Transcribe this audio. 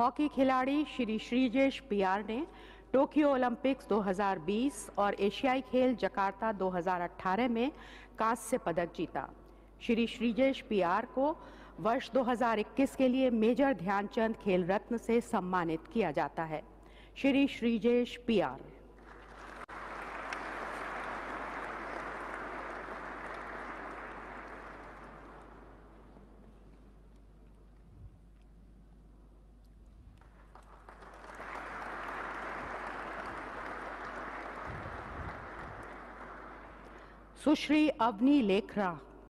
hockey खिलाड़ी श्री श्रीजेश पियार ने टोक्यो ओलंपिक्स 2020 और एशियाई खेल जकार्ता 2018 में कांस्य पदक जीता श्री श्रीजेश पियार को वर्ष 2021 के लिए मेजर ध्यानचंद खेल रत्न से सम्मानित किया जाता है श्री श्रीजेश पियार सुश्री अवनी लेखरा